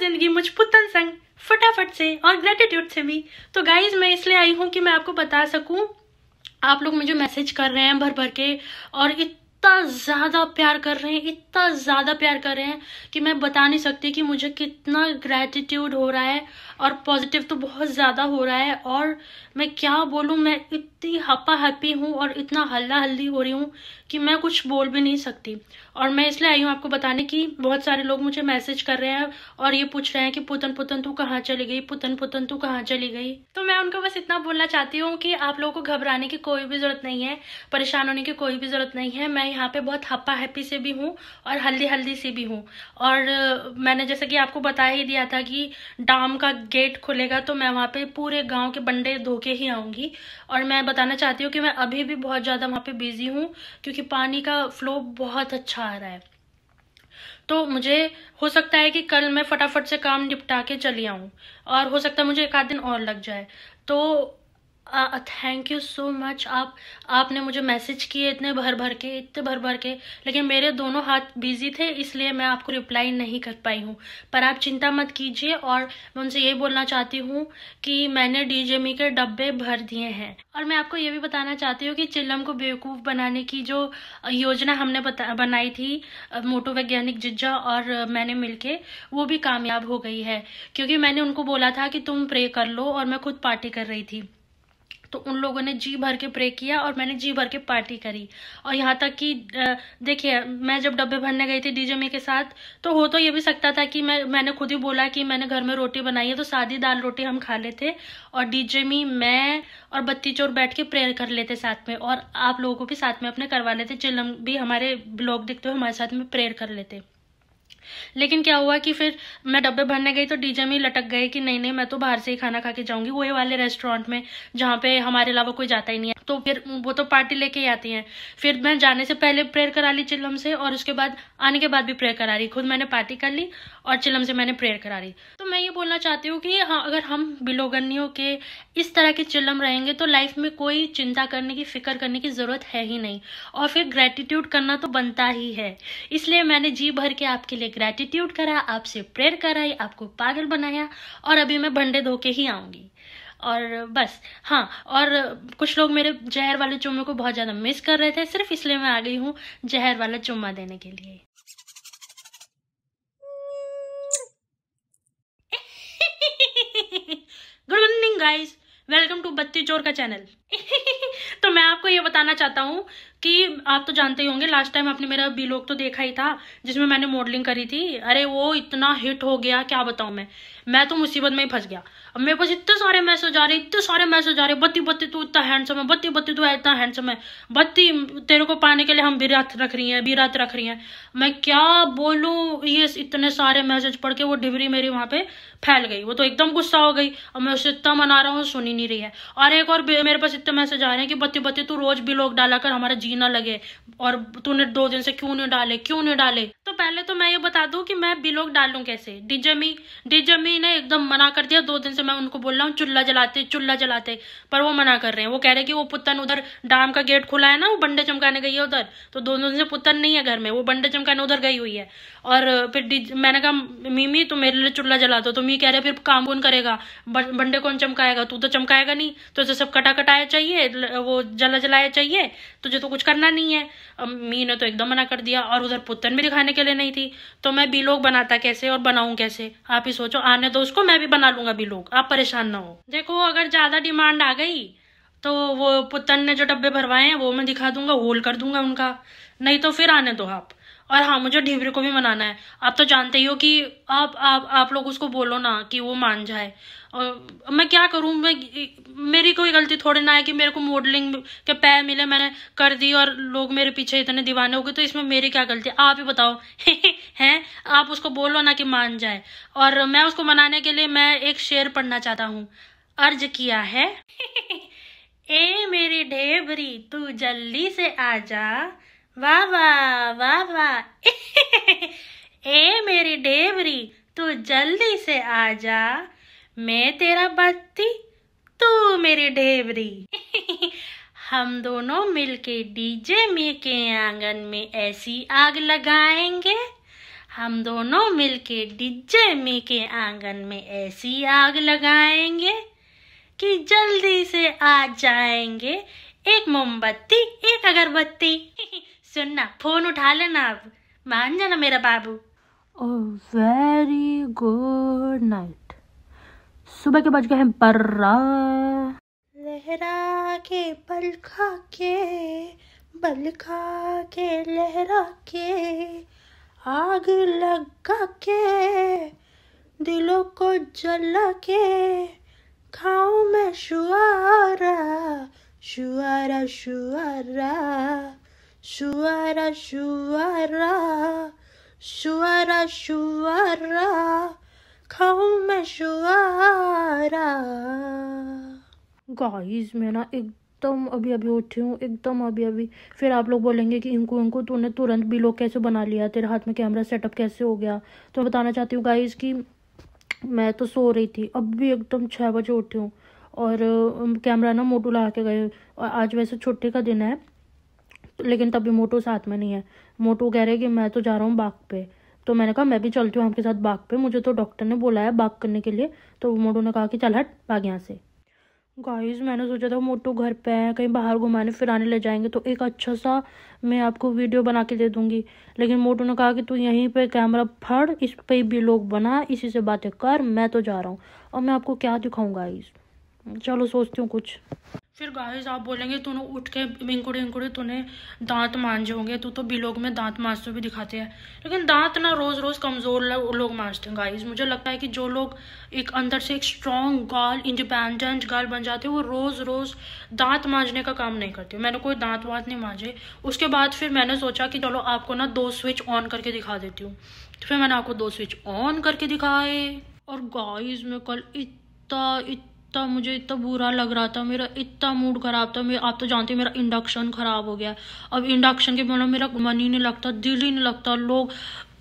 जिंदगी मुझ पुतन संग फटाफट से और ग्रेटिट्यूड से भी तो गाइज मैं इसलिए आई हूँ कि मैं आपको बता सकूँ आप लोग मुझे मैसेज कर रहे हैं भर भर के और इतना ज़्यादा प्यार कर रहे हैं इतना ज़्यादा प्यार कर रहे हैं कि मैं बता नहीं सकती कि मुझे कितना ग्रेटिट्यूड हो रहा है और पॉजिटिव तो बहुत ज़्यादा हो रहा है और मैं क्या बोलूँ मैं इतनी हपा हपी हूँ और इतना हल्ला हल्दी हो रही हूँ कि मैं कुछ बोल भी नहीं सकती और मैं इसलिए आई हूँ आपको बताने कि बहुत सारे लोग मुझे मैसेज कर रहे हैं और ये पूछ रहे हैं कि पुतन पुतन तू कहाँ चली गई पुतन पुतन तू कहाँ चली गई तो मैं उनको बस इतना बोलना चाहती हूँ कि आप लोगों को घबराने की कोई भी ज़रूरत नहीं है परेशान होने की कोई भी ज़रूरत नहीं है मैं यहाँ पे बहुत हप्पा हैप्पी से भी हूँ और हल्दी हल्दी से भी हूँ और मैंने जैसे कि आपको बता ही दिया था कि डाम का गेट खुलेगा तो मैं वहाँ पे पूरे गांव के बंडे धो के ही आऊँगी और मैं बताना चाहती हूँ कि मैं अभी भी बहुत ज़्यादा वहाँ पे बिज़ी हूँ क्योंकि पानी का फ्लो बहुत अच्छा आ रहा है तो मुझे हो सकता है कि कल मैं फटाफट से काम निपटा के चली आऊँ और हो सकता है मुझे एक आध दिन और लग जाए तो थैंक यू सो मच आप आपने मुझे मैसेज किए इतने भर भर के इतने भर भर के लेकिन मेरे दोनों हाथ बिजी थे इसलिए मैं आपको रिप्लाई नहीं कर पाई हूँ पर आप चिंता मत कीजिए और मैं उनसे ये बोलना चाहती हूँ कि मैंने मी के डब्बे भर दिए हैं और मैं आपको ये भी बताना चाहती हूँ कि चिल्लम को बेवकूफ़ बनाने की जो योजना हमने बनाई थी मोटो वैज्ञानिक जिज्जा और मैंने के वो भी कामयाब हो गई है क्योंकि मैंने उनको बोला था कि तुम प्रे कर लो और मैं खुद पार्टी कर रही थी तो उन लोगों ने जी भर के प्रे किया और मैंने जी भर के पार्टी करी और यहाँ तक कि देखिए मैं जब डब्बे भरने गई थी डीजे के साथ तो हो तो ये भी सकता था कि मैं मैंने खुद ही बोला कि मैंने घर में रोटी बनाई है तो सादी दाल रोटी हम खा लेते और डीजे मी मैं और बत्ती चोर बैठ के प्रेयर कर लेते साथ में और आप लोगों को भी साथ में अपने करवा लेते चिलम भी हमारे ब्लॉग देखते हुए हमारे साथ में प्रेयर कर लेते लेकिन क्या हुआ कि फिर मैं डब्बे भरने गई तो डीजे में लटक गए कि नहीं नहीं मैं तो बाहर से ही खाना खा के जाऊंगी वही वाले रेस्टोरेंट में जहाँ पे हमारे अलावा कोई जाता ही नहीं है तो फिर वो तो पार्टी लेके ही आती है फिर मैं जाने से पहले प्रेयर करा ली चिलम से और उसके बाद आने के बाद भी प्रेयर करा रही खुद मैंने पार्टी कर ली और चिलम से मैंने प्रेयर करा रही तो मैं ये बोलना चाहती हूँ कि हाँ अगर हम बिलोगनियों के इस तरह के चिलम रहेंगे तो लाइफ में कोई चिंता करने की फिक्र करने की ज़रूरत है ही नहीं और फिर ग्रेटिट्यूड करना तो बनता ही है इसलिए मैंने जी भर के आपके लिए ग्रेटिट्यूड करा आपसे प्रेयर कराई आपको पागल बनाया और अभी मैं भंडे धो के ही आऊँगी और बस हाँ और कुछ लोग मेरे जहर वाले चुम्मे को बहुत ज़्यादा मिस कर रहे थे सिर्फ इसलिए मैं आ गई हूँ जहर वाला चुम्मा देने के लिए good morning guys welcome to बत्ती चोर का चैनल तो मैं आपको ये बताना चाहता हूँ कि आप तो जानते ही होंगे लास्ट टाइम आपने मेरा बीलोग तो देखा ही था जिसमें मैंने मॉडलिंग करी थी अरे वो इतना हिट हो गया क्या बताऊं मैं मैं तो मुसीबत में ही फंस गया अब मेरे पास इतने सारे मैसेज आ रहे इतने सारे मैसेज आ रहे बत्ती बत्ती तू इतना हैंडसम है बत्ती बत्ती तू इतना हैंडसम है बत्ती तेरे को पाने के लिए हम बिरात रख रही हैं बिरात रख रही हैं मैं क्या बोलूँ ये इतने सारे मैसेज पढ़ के वो डिबरी मेरी वहाँ पे फैल गई वो तो एकदम गुस्सा हो गई अब मैं उसे इतना मना रहा हूँ सुनी नहीं रही है और एक और मेरे पास इतने मैसेज आ रहे हैं कि बत्ती बत्ती तू रोज भी डाला कर हमारा जी जीना ना लगे और तूने दो दिन से क्यों नहीं डाले क्यों नहीं डाले पहले तो मैं ये बता दूं कि मैं बिलोक डालूं कैसे डीजमी डीजमी ने एकदम मना कर दिया दो दिन से मैं उनको बोल रहा हूँ चूल्हा जलाते चूल्हा जलाते पर वो मना कर रहे हैं वो कह रहे कि वो पुतन उधर डाम का गेट खुला है ना वो बंडे चमकाने गई है उधर तो दो दिन से पुतन नहीं है घर में वो बंडे चमकाने उधर गई हुई है और फिर मैंने कहा मीमी तुम मेरे लिए चूल्हा जला दो तो मी कह रहे फिर काम कौन करेगा बंडे कौन चमकाएगा तू तो चमकाएगा नहीं तो जैसे सब कटा कटाया चाहिए वो जला जलाया चाहिए तुझे तो कुछ करना नहीं है मी ने तो एकदम मना कर दिया और उधर पुतन भी दिखाने के लिए लिए नहीं थी तो मैं लोग बनाता कैसे और बनाऊं कैसे आप ही सोचो आने दो उसको मैं भी बना लूंगा लोग आप परेशान ना हो देखो अगर ज़्यादा डिमांड आ गई तो वो पुतन ने जो डब्बे भरवाए हैं वो मैं दिखा दूंगा होल कर दूंगा उनका नहीं तो फिर आने दो आप और हाँ मुझे ढिबरी को भी मनाना है आप तो जानते ही हो कि आप आप आप लोग उसको बोलो ना कि वो मान जाए और मैं क्या करूँ मैं मेरी कोई गलती थोड़ी ना है कि मेरे को मॉडलिंग के पैर मिले मैंने कर दी और लोग मेरे पीछे इतने दीवाने हो गए तो इसमें मेरी क्या गलती आप ही बताओ हैं आप उसको बोलो ना कि मान जाए और मैं उसको मनाने के लिए मैं एक शेर पढ़ना चाहता हूँ अर्ज किया है ए मेरी ढेबरी तू जल्दी से आ जा वाह वाह वाह वाह ए मेरी डेवरी तू जल्दी से आ जा मैं तेरा बत्ती तू मेरी डेवरी हम दोनों मिलके डीजे मी के आंगन में ऐसी आग लगाएंगे हम दोनों मिलके डीजे मी के आंगन में ऐसी आग लगाएंगे कि जल्दी से आ जाएंगे एक मोमबत्ती एक अगरबत्ती सुनना फोन उठा लेना अब मान जाना मेरा बाबू ओ वेरी गुड नाइट सुबह के बज गए हैं बर्रा लहरा के बलखा के बलखा के लहरा के आग लगा के दिलों को जला के खाऊं मैं शुआरा शुआरा शुआरा shuara shuara shuara shuara खाऊं मैं शुआरा गाइस मैं ना एकदम अभी अभी उठी हूँ एकदम अभी अभी फिर आप लोग बोलेंगे कि इनको इनको तूने तुरंत भी लोग कैसे बना लिया तेरे हाथ में कैमरा सेटअप कैसे हो गया तो मैं बताना चाहती हूँ गाइस कि मैं तो सो रही थी अब भी एकदम छः बजे उठी हूँ और कैमरा ना मोटू ला के गए आज वैसे छुट्टी का दिन है लेकिन तभी मोटो साथ में नहीं है मोटो कह रहे कि मैं तो जा रहा हूँ बाग पे तो मैंने कहा मैं भी चलती हूँ आपके साथ बाग पे मुझे तो डॉक्टर ने बोला है बाग करने के लिए तो मोटो ने कहा कि चल हट बाग यहाँ से गाइज मैंने सोचा था मोटू घर पे है कहीं बाहर घुमाने फिराने ले जाएंगे तो एक अच्छा सा मैं आपको वीडियो बना के दे दूंगी लेकिन मोटू ने कहा कि तू यहीं पे कैमरा फड़ इस पे भी लोग बना इसी से बातें कर मैं तो जा रहा हूँ और मैं आपको क्या दिखाऊँ गाइस चलो सोचती हूँ कुछ फिर गाइस आप बोलेंगे तूने उठ के इंकुड़े इंकुड़े तूने दांत मांझे होंगे तू तो बिलोग में दांत मांझते भी दिखाते हैं लेकिन दांत ना रोज़ रोज़ कमज़ोर लोग मांझते हैं गाइस मुझे लगता है कि जो लोग एक अंदर से एक स्ट्रॉन्ग गाल इंडिपेंडेंट गाल बन जाते हैं वो रोज़ रोज़ दांत मांझने का काम नहीं करते मैंने कोई दांत वांत नहीं मांझे उसके बाद फिर मैंने सोचा कि चलो आपको ना दो स्विच ऑन करके दिखा देती हूँ तो फिर मैंने आपको दो स्विच ऑन करके दिखाए और गाइस में कल इतना इतना इतना मुझे इतना बुरा लग रहा था मेरा इतना मूड ख़राब था मैं आप तो जानते मेरा इंडक्शन ख़राब हो गया अब इंडक्शन के बिना मेरा मन ही नहीं लगता दिल ही नहीं लगता लोग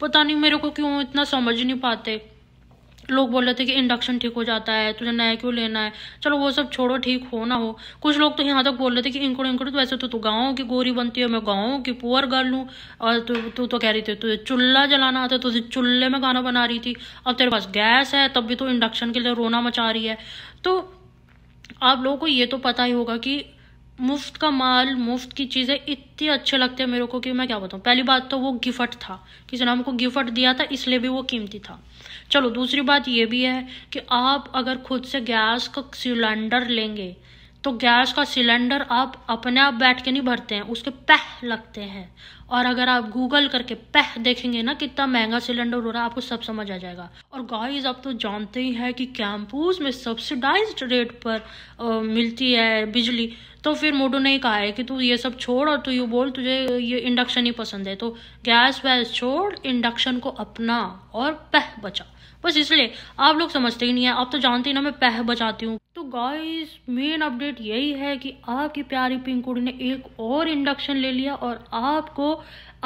पता नहीं मेरे को क्यों इतना समझ नहीं पाते लोग बोल रहे थे कि इंडक्शन ठीक हो जाता है तुझे नया क्यों लेना है चलो वो सब छोड़ो ठीक हो ना हो कुछ लोग तो यहाँ तक बोल रहे थे कि इंकुड़ इंकुड़ तो वैसे तो तू गाँव की गोरी बनती है मैं गाँव की पुअर गर्ल हूँ और तू तू तो कह रही थी तुझे चूल्हा जलाना आता तुझे चूल्हे में गाना बना रही थी अब तेरे पास गैस है तब भी तो इंडक्शन के लिए रोना मचा रही है तो आप लोगों को ये तो पता ही होगा कि मुफ्त का माल मुफ्त की चीज़ें इतनी अच्छे लगते हैं मेरे को कि मैं क्या बताऊँ पहली बात तो वो गिफ्ट था किसी ने हमको गिफ्ट दिया था इसलिए भी वो कीमती था चलो दूसरी बात ये भी है कि आप अगर खुद से गैस का सिलेंडर लेंगे तो गैस का सिलेंडर आप अपने आप बैठ के नहीं भरते हैं उसके पह लगते हैं और अगर आप गूगल करके पह देखेंगे ना कितना महंगा सिलेंडर हो रहा है आपको सब समझ आ जाएगा और गाइस आप तो जानते ही हैं कि कैंपूस में सब्सिडाइज रेट पर आ, मिलती है बिजली तो फिर मोडो ने कहा है कि तू ये सब छोड़ और तू यू बोल तुझे ये इंडक्शन ही पसंद है तो गैस वैस छोड़ इंडक्शन को अपना और पह बचा बस इसलिए आप लोग समझते ही नहीं है आप तो जानते ही ना मैं पह बचाती हूँ तो गाइस मेन अपडेट यही है कि आपकी प्यारी पिंकुड़ी ने एक और इंडक्शन ले लिया और आपको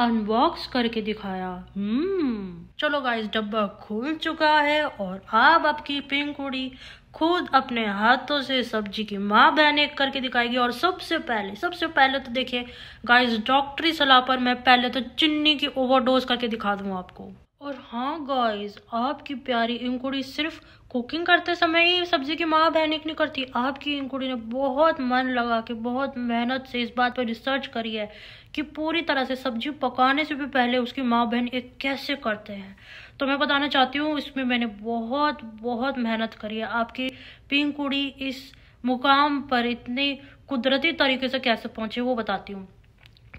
अनबॉक्स करके दिखाया हम्म चलो गाइस डब्बा खुल चुका है और आप आपकी पिंकुड़ी खुद अपने हाथों से सब्जी की माँ बहने करके दिखाएगी और सबसे पहले सबसे पहले तो देखिए गाइस डॉक्टरी सलाह पर मैं पहले तो चिन्नी की ओवरडोज करके दिखा दूँ आपको और हाँ गाइस आपकी प्यारी इंकुड़ी सिर्फ कुकिंग करते समय ही सब्जी की माँ बहन एक नहीं करती आपकी इंकुड़ी ने बहुत मन लगा के बहुत मेहनत से इस बात पर रिसर्च करी है कि पूरी तरह से सब्जी पकाने से भी पहले उसकी माँ बहन एक कैसे करते हैं तो मैं बताना चाहती हूँ इसमें मैंने बहुत बहुत मेहनत करी है आपकी पिंकुड़ी इस मुकाम पर इतनी कुदरती तरीके से कैसे पहुँचे वो बताती हूँ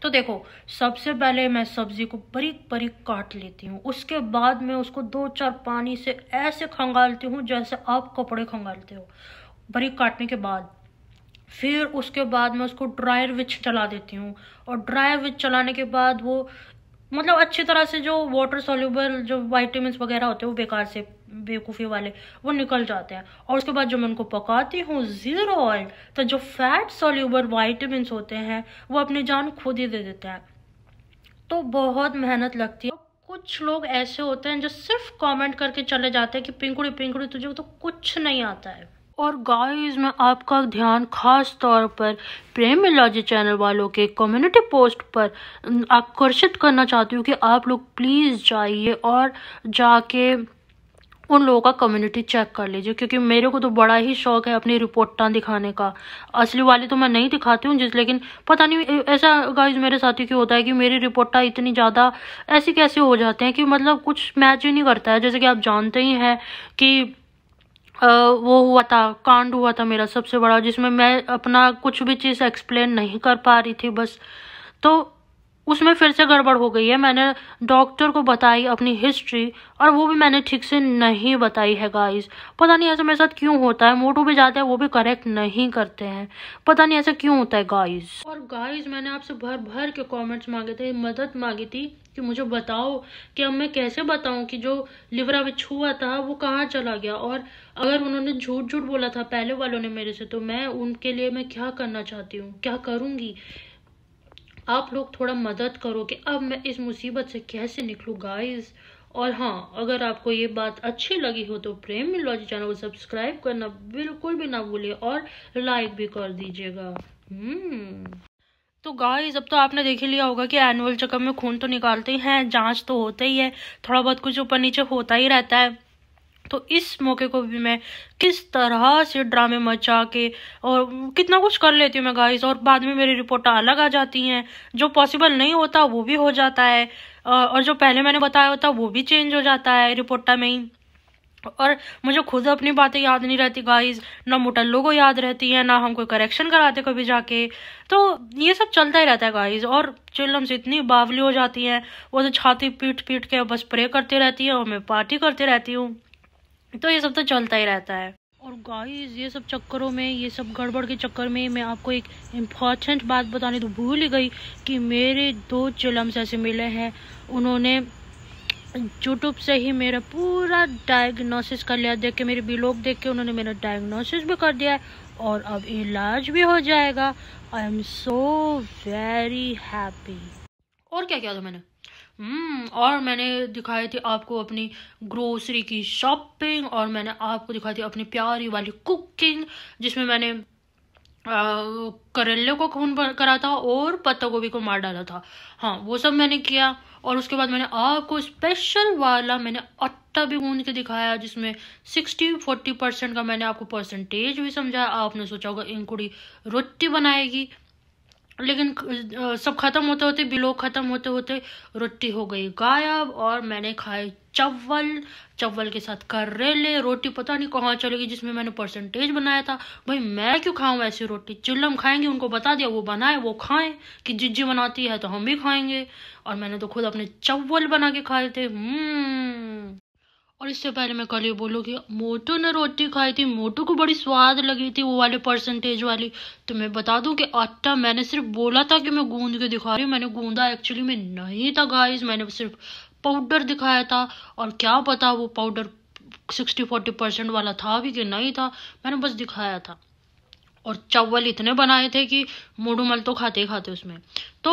तो देखो सबसे पहले मैं सब्जी को बरीक बरीक काट लेती हूँ उसके बाद मैं उसको दो चार पानी से ऐसे खंगालती हूँ जैसे आप कपड़े खंगालते हो बरीक काटने के बाद फिर उसके बाद मैं उसको ड्रायर विच चला देती हूँ और ड्रायर विच चलाने के बाद वो मतलब अच्छी तरह से जो वाटर सोल्यूबल जो वाइटमिन वगैरह होते हैं वो बेकार से बेवकूफ़ी वाले वो निकल जाते हैं और उसके बाद जब मैं उनको पकाती हूँ ज़ीरो ऑयल तो जो फैट सॉल्यूबर वाइटमिन होते हैं वो अपनी जान खुद ही दे देते हैं तो बहुत मेहनत लगती है कुछ लोग ऐसे होते हैं जो सिर्फ कमेंट करके चले जाते हैं कि पिंकुड़ी पिंकुड़ी तुझे तो कुछ नहीं आता है और गाइस मैं आपका ध्यान खास तौर पर प्रेम प्रेमिलॉजी चैनल वालों के कम्युनिटी पोस्ट पर आकर्षित करना चाहती हूँ कि आप लोग प्लीज़ जाइए और जाके उन लोगों का कम्युनिटी चेक कर लीजिए क्योंकि मेरे को तो बड़ा ही शौक है अपनी रिपोर्टा दिखाने का असली वाली तो मैं नहीं दिखाती हूँ जिस लेकिन पता नहीं ऐसा गाइज मेरे साथ ही क्यों होता है कि मेरी रिपोर्टा इतनी ज़्यादा ऐसे कैसे हो जाते हैं कि मतलब कुछ मैच ही नहीं करता है जैसे कि आप जानते ही हैं कि आ, वो हुआ था कांड हुआ था मेरा सबसे बड़ा जिसमें मैं अपना कुछ भी चीज़ एक्सप्लेन नहीं कर पा रही थी बस तो उसमें फिर से गड़बड़ हो गई है मैंने डॉक्टर को बताई अपनी हिस्ट्री और वो भी मैंने ठीक से नहीं बताई है गाइस पता नहीं ऐसा मेरे साथ क्यों होता है मोटू भी जाते हैं वो भी करेक्ट नहीं करते हैं पता नहीं ऐसा क्यों होता है गाइस और गाइस मैंने आपसे भर भर के कमेंट्स मांगे थे मदद मांगी थी कि मुझे बताओ कि अब मैं कैसे बताऊं कि जो लिवरा में छुआ था वो कहाँ चला गया और अगर उन्होंने झूठ झूठ बोला था पहले वालों ने मेरे से तो मैं उनके लिए मैं क्या करना चाहती हूँ क्या करूँगी आप लोग थोड़ा मदद करो कि अब मैं इस मुसीबत से कैसे निकलूँ गाइस और हाँ अगर आपको ये बात अच्छी लगी हो तो प्रेम मिलोजी चैनल को सब्सक्राइब करना बिल्कुल भी ना भूलिए और लाइक भी कर दीजिएगा हम्म। तो गाइस अब तो आपने देख लिया होगा कि एनुअल चेकअप में खून तो निकालते ही हैं जांच तो होते ही है थोड़ा बहुत कुछ ऊपर नीचे होता ही रहता है तो इस मौके को भी मैं किस तरह से ड्रामे मचा के और कितना कुछ कर लेती हूँ मैं गाइस और बाद में मेरी रिपोर्ट अलग आ जाती हैं जो पॉसिबल नहीं होता वो भी हो जाता है और जो पहले मैंने बताया होता वो भी चेंज हो जाता है रिपोर्टा में ही और मुझे खुद अपनी बातें याद नहीं रहती गाइस ना मुटल्लों को याद रहती है ना हम कोई करेक्शन कराते कभी जाके तो ये सब चलता ही रहता है गाइस और से इतनी बावली हो जाती हैं वो तो छाती पीट पीट के बस प्रे करती रहती है और मैं पार्टी करती रहती हूँ तो ये सब तो चलता ही रहता है और गाइस ये सब चक्करों में ये सब गड़बड़ के चक्कर में मैं आपको एक इम्पॉर्टेंट बात बताने तो भूल ही गई कि मेरे दो चिलम्स ऐसे मिले हैं उन्होंने यूट्यूब से ही मेरा पूरा डायग्नोसिस कर लिया देख के मेरे ब्लॉग देख के उन्होंने मेरा डायग्नोसिस भी कर दिया है और अब इलाज भी हो जाएगा I am so very happy और क्या किया था मैंने हम्म, और मैंने दिखाई थी आपको अपनी ग्रोसरी की शॉपिंग और मैंने आपको दिखाई थी अपनी प्यारी वाली कुकिंग जिसमें मैंने करेले को खून करा था और पत्ता गोभी को मार डाला था हाँ वो सब मैंने किया और उसके बाद मैंने आपको स्पेशल वाला मैंने आटा भी गूंद के दिखाया जिसमें सिक्सटी फोर्टी परसेंट का मैंने आपको परसेंटेज भी समझाया आपने सोचा होगा इन कुड़ी रोटी बनाएगी लेकिन सब ख़त्म होते होते बिलो ख़त्म होते होते रोटी हो गई गायब और मैंने खाए चावल चावल के साथ करेले रोटी पता नहीं कहाँ चलेगी जिसमें मैंने परसेंटेज बनाया था भाई मैं क्यों खाऊं ऐसी रोटी चिल्लम खाएंगे उनको बता दिया वो बनाए वो खाएं कि जिज्जी बनाती है तो हम भी खाएंगे और मैंने तो खुद अपने चावल बना के खाए थे हम्म। और इससे पहले मैं कल ये बोलूँ कि मोटू ने रोटी खाई थी मोटू को बड़ी स्वाद लगी थी वो वाले परसेंटेज वाली तो मैं बता दूं कि आटा मैंने सिर्फ बोला था कि मैं गूंद के दिखा रही हूँ मैंने गूंदा एक्चुअली में नहीं था गाइस मैंने सिर्फ पाउडर दिखाया था और क्या पता वो पाउडर सिक्सटी फोर्टी परसेंट वाला था भी कि नहीं था मैंने बस दिखाया था और चावल इतने बनाए थे कि मोडूमल तो खाते ही खाते उसमें तो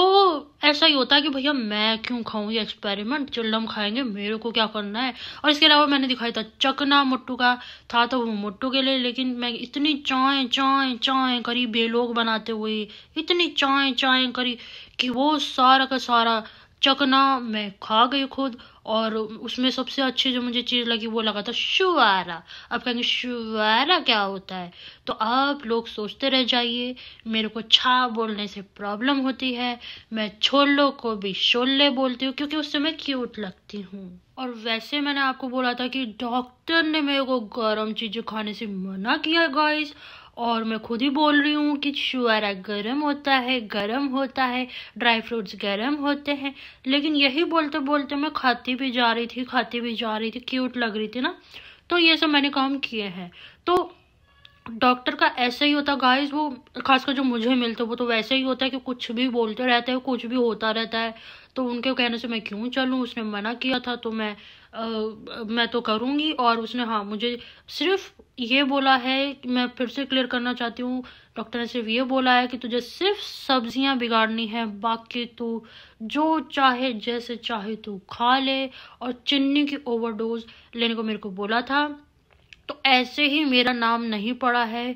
ऐसा ही होता है कि भैया मैं क्यों खाऊँ ये एक्सपेरिमेंट चिल्लम खाएंगे मेरे को क्या करना है और इसके अलावा मैंने दिखाया था चकना मुट्टू का था तो वो मुट्टू के लिए लेकिन मैं इतनी चाय चाय चाय करी बेलोग बनाते हुए इतनी चाय चाय करी कि वो सारा का सारा चकना मैं खा गई खुद और उसमें सबसे अच्छी जो मुझे चीज़ लगी वो लगा था शुआरा आप कहेंगे शुआरा क्या होता है तो आप लोग सोचते रह जाइए मेरे को छा बोलने से प्रॉब्लम होती है मैं छोलों को भी शोले बोलती हूँ क्योंकि उससे मैं क्यूट लगती हूँ और वैसे मैंने आपको बोला था कि डॉक्टर ने मेरे को गर्म चीज़ें खाने से मना किया गाइस और मैं खुद ही बोल रही हूँ कि छुआरा गर्म होता है गर्म होता है ड्राई फ्रूट्स गर्म होते हैं लेकिन यही बोलते बोलते मैं खाती भी जा रही थी खाती भी जा रही थी क्यूट लग रही थी ना तो ये सब मैंने काम किए हैं तो डॉक्टर का ऐसा ही होता गाइस वो खासकर जो मुझे मिलते वो तो वैसे ही होता है कि कुछ भी बोलते रहते हैं कुछ भी होता रहता है तो उनके कहने से मैं क्यों चलूँ उसने मना किया था तो मैं आ, मैं तो करूँगी और उसने हाँ मुझे सिर्फ ये बोला है मैं फिर से क्लियर करना चाहती हूँ डॉक्टर ने सिर्फ ये बोला है कि तुझे सिर्फ सब्जियाँ बिगाड़नी है बाकी तू जो चाहे जैसे चाहे तू खा ले और चिन्नी की ओवरडोज लेने को मेरे को बोला था तो ऐसे ही मेरा नाम नहीं पड़ा है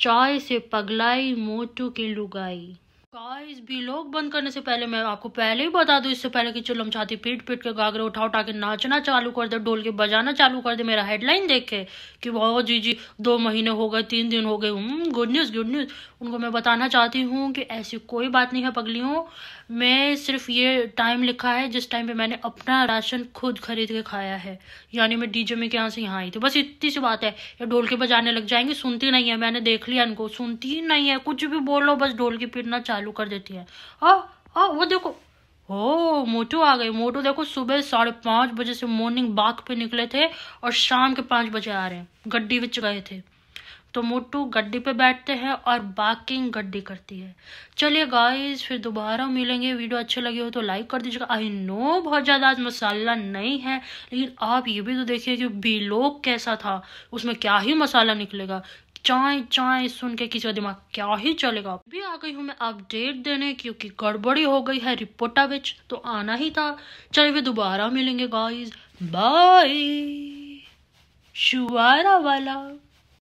चाय से पगलाई मोटू की लुगाई गाइस भी लोग बंद करने से पहले मैं आपको पहले ही बता दूं इससे पहले कि चुलम छाती पीट पीट के गागरे उठा उठा के नाचना चालू कर दे डोल के बजाना चालू कर दे मेरा हेडलाइन देख के कि वाह जी जी दो महीने हो गए तीन दिन हो गए गुड न्यूज़ गुड न्यूज़ उनको मैं बताना चाहती हूँ कि ऐसी कोई बात नहीं है पगलियों मैं सिर्फ ये टाइम लिखा है जिस टाइम पर मैंने अपना राशन खुद खरीद के खाया है यानी मैं डीजे में के यहाँ से यहाँ आई थी बस इतनी सी बात है ये ढोल के बजाने लग जाएंगे सुनती नहीं है मैंने देख लिया इनको सुनती नहीं है कुछ भी बोलो बस ढोल के पीटना चाह चालू कर देती है आ, आ, वो देखो ओ मोटू आ गए मोटू देखो सुबह साढ़े पाँच बजे से मॉर्निंग बाग पे निकले थे और शाम के पाँच बजे आ रहे हैं गड्डी बिच गए थे तो मोटू गड्डी पे बैठते हैं और बाकिंग गड्डी करती है चलिए गाइस फिर दोबारा मिलेंगे वीडियो अच्छे लगे हो तो लाइक कर दीजिएगा आई नो बहुत ज़्यादा आज मसाला नहीं है लेकिन आप ये भी तो देखिए कि बिलोक कैसा था उसमें क्या ही मसाला निकलेगा चाय चाय सुन के किसी का दिमाग क्या ही चलेगा अभी आ गई हूँ मैं अपडेट देने क्योंकि गड़बड़ी हो गई है रिपोर्टा बिच तो आना ही था चलिए वे दोबारा मिलेंगे गाइज बाय शुआरा वाला